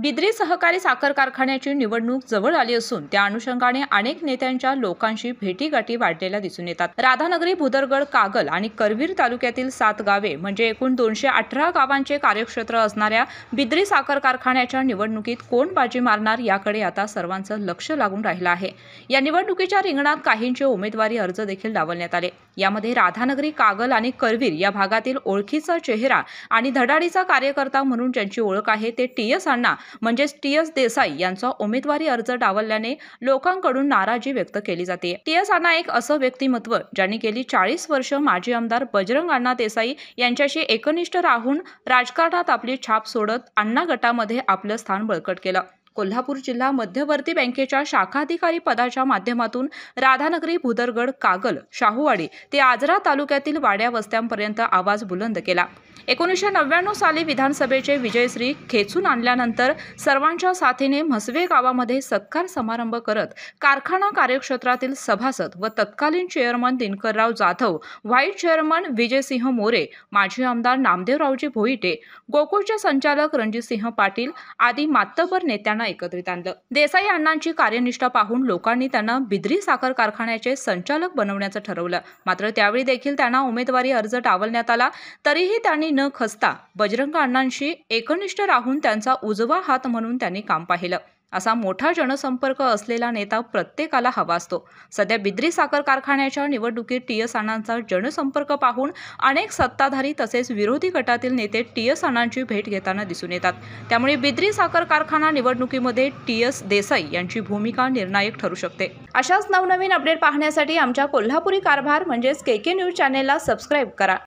बिद्री सहकारी साखर कारखान्याची निवडणूक जवळ आली असून त्या अनुषंगाने अनेक नेत्यांच्या लोकांशी भेटीगाठी वाढलेल्या दिसून येतात राधानगरी भुदरगड कागल आणि करवीर तालुक्यातील सात गावे म्हणजे एकूण दोनशे अठरा गावांचे कार्यक्षेत्र असणाऱ्या बिद्री साखर कारखान्याच्या निवडणुकीत कोण बाजी मारणार याकडे आता सर्वांचं लक्ष लागून राहिलं आहे या निवडणुकीच्या रिंगणात काहींचे उमेदवारी अर्ज देखील डावलण्यात आले यामध्ये राधानगरी कागल आणि करवीर या भागातील ओळखीचा चेहरा आणि धडाडीचा कार्यकर्ता म्हणून ज्यांची ओळख आहे ते टी एस अण्णा म्हणजेच टी एस देसाई यांचा उमेदवारी अर्ज डावलल्याने लोकांकडून नाराजी व्यक्त केली जाते टी एस अण्णा एक असं व्यक्तिमत्व ज्यांनी गेली चाळीस वर्ष माजी आमदार बजरंग अण्णा देसाई यांच्याशी एकनिष्ठ राहून राजकारणात आपली छाप सोडत अण्णा गटामध्ये आपलं स्थान बळकट केलं कोल्हापूर जिल्हा मध्यवर्ती बँकेच्या शाखाधिकारी पदाच्या माध्यमातून राधानगरी भुदरगड कागल शाहूवाडी ते आजरा तालुक्यातील वाड्या वस्त्यांपर्यंत आवाज बुलंद केला एकोणीसशे नव्याण्णव साली विधानसभेचे विजयश्री खेचून आणल्यानंतर सर्वांच्या साथीने म्हसवे गावामध्ये सत्कार समारंभ करत कारखाना कार्यक्षेत्रातील सभासद व तत्कालीन chairman Dinkarrao Jadhav vice chairman Vijaysinh More माजी आमदार नामदेवरावजी भोईटे गोकुळचे संचालक रणजितसिंह पाटील आदी मातबर नेत्यांना एकत्रित आणलं देसाई अण्णांची कार्यनिष्ठा पाहून लोकांनी त्यांना बिद्री साखर कारखान्याचे संचालक बनवण्याचं ठरवलं मात्र त्यावेळी देखील त्यांना उमेदवारी अर्ज टावलण्यात आला तरीही त्यांनी आणि न खचता बजरंग अण्णांशी एकनिष्ठ राहून त्यांचा उजवा हात म्हणून त्यांनी काम पाहिलं असा मोठा जनसंपर्क असलेला नेता प्रत्येकाला हवा असतो सध्या बिद्री साखर कारखान्याच्या निवडणुकीत टी एस अण्णांचा जनसंपर्क पाहून अनेक सत्ताधारी तसेच विरोधी गटातील नेते टी एस अण्णांची भेट घेताना दिसून येतात त्यामुळे बिद्री साखर कारखाना निवडणुकीमध्ये टी एस देसाई यांची भूमिका निर्णायक ठरू शकते अशाच नवनवीन अपडेट पाहण्यासाठी आमच्या कोल्हापुरी कारभार म्हणजेच के के न्यूज चॅनेलला सबस्क्राईब करा